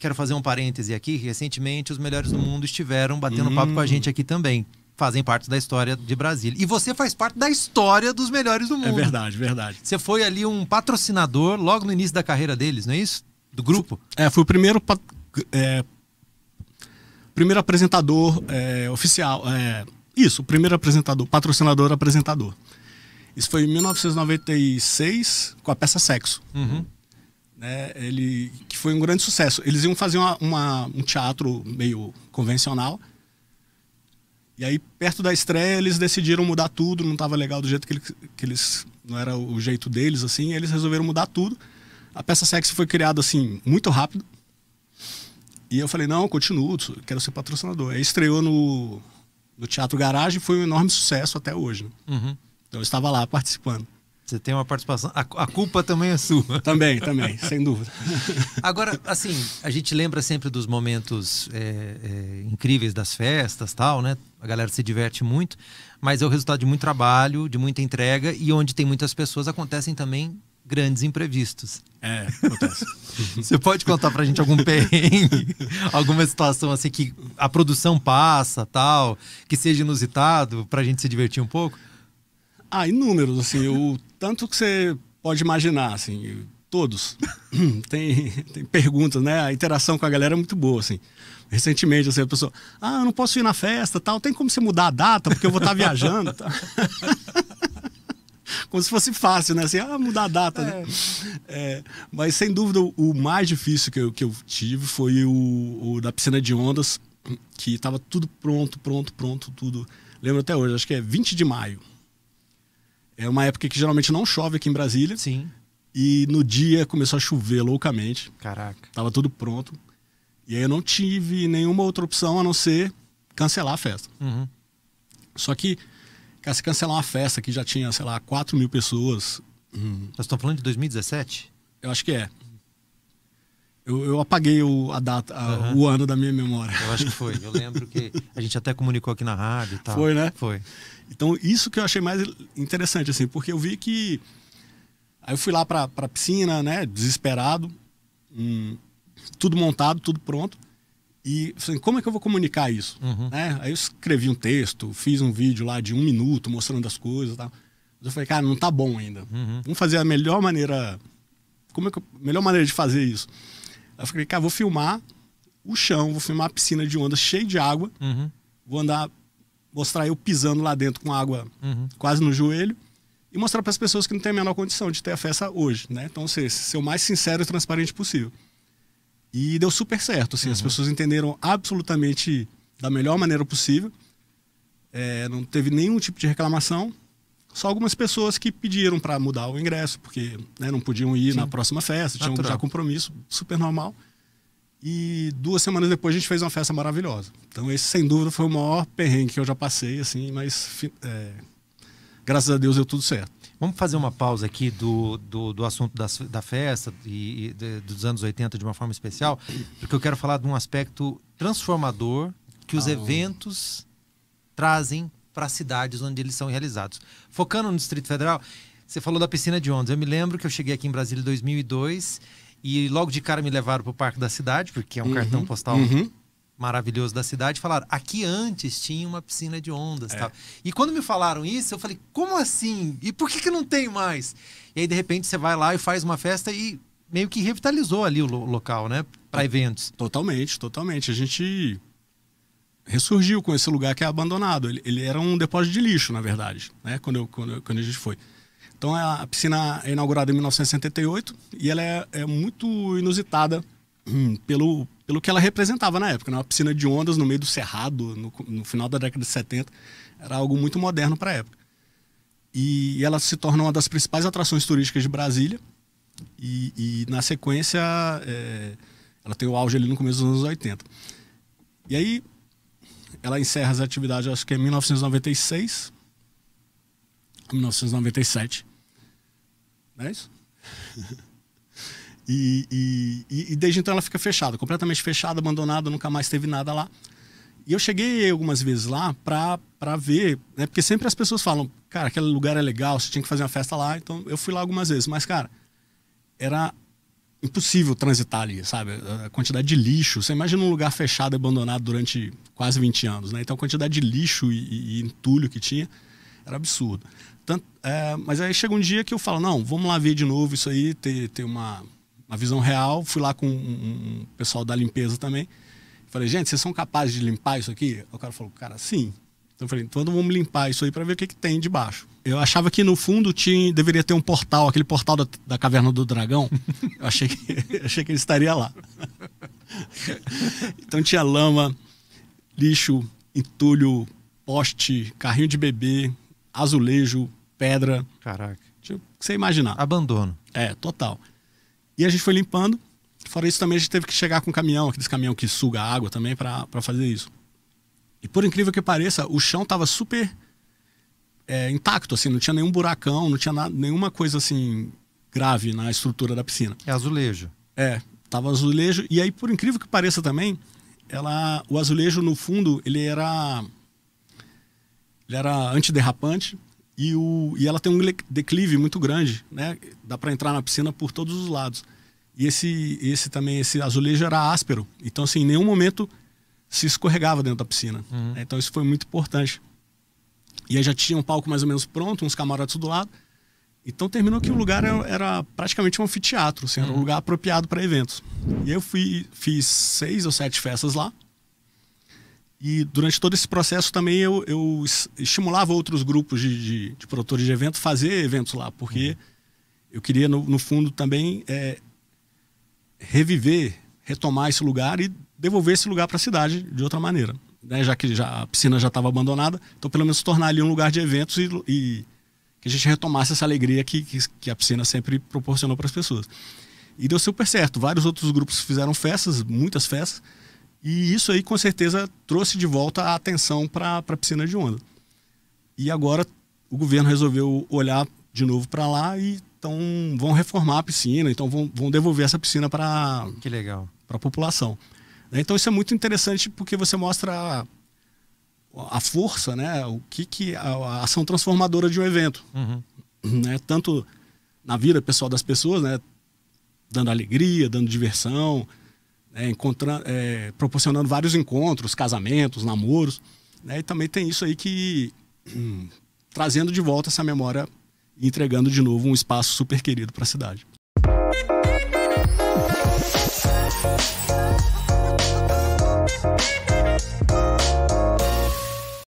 Quero fazer um parêntese aqui. Recentemente, os melhores do mundo estiveram batendo hum. papo com a gente aqui também. Fazem parte da história de Brasília. E você faz parte da história dos melhores do é mundo. É verdade, verdade. Você foi ali um patrocinador logo no início da carreira deles, não é isso? Do grupo? É, fui o primeiro. É, primeiro apresentador é, oficial. É, isso, primeiro apresentador, patrocinador, apresentador. Isso foi em 1996 com a peça Sexo. Uhum né, ele, que foi um grande sucesso. Eles iam fazer uma, uma, um teatro meio convencional. E aí, perto da estreia, eles decidiram mudar tudo. Não estava legal do jeito que, ele, que eles. Não era o jeito deles, assim. Eles resolveram mudar tudo. A peça sexy foi criada, assim, muito rápido. E eu falei: não, eu continuo, quero ser patrocinador. Aí estreou no, no Teatro Garagem, foi um enorme sucesso até hoje. Né? Uhum. Então eu estava lá participando. Você tem uma participação. A, a, culpa também é sua. Também, também, sem dúvida. Agora, assim, a gente lembra sempre dos momentos é, é, incríveis das festas, tal, né? A galera se diverte muito, mas é o resultado de muito trabalho, de muita entrega e onde tem muitas pessoas acontecem também grandes imprevistos. É, acontece. Você pode contar pra gente algum perrengue, alguma situação assim que a produção passa, tal, que seja inusitado, pra gente se divertir um pouco? Ah, inúmeros, assim, o tanto que você pode imaginar, assim, todos. tem, tem perguntas, né? A interação com a galera é muito boa, assim. Recentemente, assim, a pessoa, ah, eu não posso ir na festa, tal, tem como você mudar a data, porque eu vou estar tá viajando, tá? como se fosse fácil, né? Assim, ah, mudar a data, né? é. né? É, mas sem dúvida, o mais difícil que eu, que eu tive foi o, o da piscina de ondas, que estava tudo pronto, pronto, pronto, tudo. Lembro até hoje, acho que é 20 de maio. É uma época que geralmente não chove aqui em Brasília. Sim. E no dia começou a chover loucamente. Caraca. Tava tudo pronto. E aí eu não tive nenhuma outra opção a não ser cancelar a festa. Uhum. Só que, cara, se cancelar uma festa que já tinha, sei lá, 4 mil pessoas. Hum. Nós estamos tá falando de 2017? Eu acho que é. Eu, eu apaguei o, a data, a, uhum. o ano da minha memória. Eu acho que foi. Eu lembro que a gente até comunicou aqui na rádio e tal. Foi, né? Foi. Então, isso que eu achei mais interessante, assim, porque eu vi que. Aí eu fui lá para a piscina, né? Desesperado. Hum, tudo montado, tudo pronto. E assim, como é que eu vou comunicar isso? Uhum. Né? Aí eu escrevi um texto, fiz um vídeo lá de um minuto mostrando as coisas e tal. Mas eu falei, cara, não tá bom ainda. Uhum. Vamos fazer a melhor maneira. Como é que eu... melhor maneira de fazer isso? Aí eu falei, cara, vou filmar o chão, vou filmar a piscina de onda cheia de água. Uhum. Vou andar, mostrar eu pisando lá dentro com água uhum. quase no joelho. E mostrar para as pessoas que não têm a menor condição de ter a festa hoje, né? Então, ser, ser o mais sincero e transparente possível. E deu super certo, assim. Uhum. As pessoas entenderam absolutamente da melhor maneira possível. É, não teve nenhum tipo de reclamação. Só algumas pessoas que pediram para mudar o ingresso, porque né, não podiam ir Sim. na próxima festa, tinham Natural. já compromisso, super normal. E duas semanas depois a gente fez uma festa maravilhosa. Então esse, sem dúvida, foi o maior perrengue que eu já passei, assim, mas é, graças a Deus deu tudo certo. Vamos fazer uma pausa aqui do, do, do assunto das, da festa e, e de, dos anos 80 de uma forma especial, porque eu quero falar de um aspecto transformador que os ah, eventos trazem para as cidades onde eles são realizados. Focando no Distrito Federal, você falou da piscina de ondas. Eu me lembro que eu cheguei aqui em Brasília em 2002 e logo de cara me levaram para o Parque da Cidade, porque é um uhum, cartão postal uhum. maravilhoso da cidade. Falaram, aqui antes tinha uma piscina de ondas. É. Tal. E quando me falaram isso, eu falei, como assim? E por que, que não tem mais? E aí, de repente, você vai lá e faz uma festa e meio que revitalizou ali o local, né? Para eventos. Totalmente, totalmente. A gente ressurgiu com esse lugar que é abandonado. Ele, ele era um depósito de lixo, na verdade, né? quando, eu, quando, quando a gente foi. Então é, a piscina é inaugurada em 1978 e ela é, é muito inusitada hum, pelo, pelo que ela representava na época. Né? Uma piscina de ondas no meio do cerrado, no, no final da década de 70, era algo muito moderno para a época. E, e ela se torna uma das principais atrações turísticas de Brasília. E, e na sequência, é, ela tem o auge ali no começo dos anos 80. E aí, ela encerra as atividades, acho que é em 1996. 1997. Não é isso? e, e, e, desde então ela fica fechada, completamente fechada, abandonada, nunca mais teve nada lá. E eu cheguei algumas vezes lá para ver, né? porque sempre as pessoas falam, cara, aquele lugar é legal, você tinha que fazer uma festa lá. Então eu fui lá algumas vezes, mas, cara, era impossível transitar ali, sabe? A quantidade de lixo. Você imagina um lugar fechado, abandonado durante quase 20 anos, né? Então a quantidade de lixo e, e entulho que tinha era absurdo. Tanto, é, mas aí chega um dia que eu falo, não, vamos lá ver de novo isso aí, ter, ter uma, uma visão real. Fui lá com um, um pessoal da limpeza também. Falei, gente, vocês são capazes de limpar isso aqui? O cara falou, cara, sim. Então eu falei, então vamos limpar isso aí para ver o que, que tem debaixo. Eu achava que no fundo tinha, deveria ter um portal, aquele portal da, da Caverna do Dragão. Eu achei que, achei que ele estaria lá. Então tinha lama, lixo, entulho, poste, carrinho de bebê, azulejo, pedra. Caraca. Tinha, que você imaginar. Abandono. É, total. E a gente foi limpando. Fora isso também a gente teve que chegar com um caminhão, aqueles caminhão que suga água também para fazer isso. E por incrível que pareça, o chão tava super é, intacto, assim, não tinha nenhum buracão, não tinha nada, nenhuma coisa assim grave na estrutura da piscina. É azulejo. É, tava azulejo. E aí, por incrível que pareça também, ela, o azulejo no fundo, ele era ele era antiderrapante e, o, e ela tem um declive muito grande, né? Dá para entrar na piscina por todos os lados. E esse, esse também, esse azulejo era áspero. Então, assim, em nenhum momento se escorregava dentro da piscina. Uhum. Né? Então isso foi muito importante. E aí já tinha um palco mais ou menos pronto, uns camarotes do lado. Então terminou que o lugar era, era praticamente um anfiteatro, assim, era um uhum. lugar apropriado para eventos. E aí eu fui, fiz seis ou sete festas lá. E durante todo esse processo também eu, eu estimulava outros grupos de, de, de produtores de eventos fazer eventos lá, porque uhum. eu queria, no, no fundo, também é, reviver retomar esse lugar e devolver esse lugar para a cidade de outra maneira. Né? Já que já, a piscina já estava abandonada, então pelo menos tornar ali um lugar de eventos e, e que a gente retomasse essa alegria que, que, que a piscina sempre proporcionou para as pessoas. E deu super certo. Vários outros grupos fizeram festas, muitas festas, e isso aí com certeza trouxe de volta a atenção para a piscina de onda. E agora o governo resolveu olhar de novo para lá e então vão reformar a piscina, então vão, vão devolver essa piscina para. Que legal para a população. Né? Então isso é muito interessante porque você mostra a, a força, né? O que, que a, a, ação transformadora de um evento, uhum. né? Tanto na vida pessoal das pessoas, né? Dando alegria, dando diversão, né? encontrando, é, proporcionando vários encontros, casamentos, namoros, né? E também tem isso aí que hum, trazendo de volta essa memória, e entregando de novo um espaço super querido para a cidade.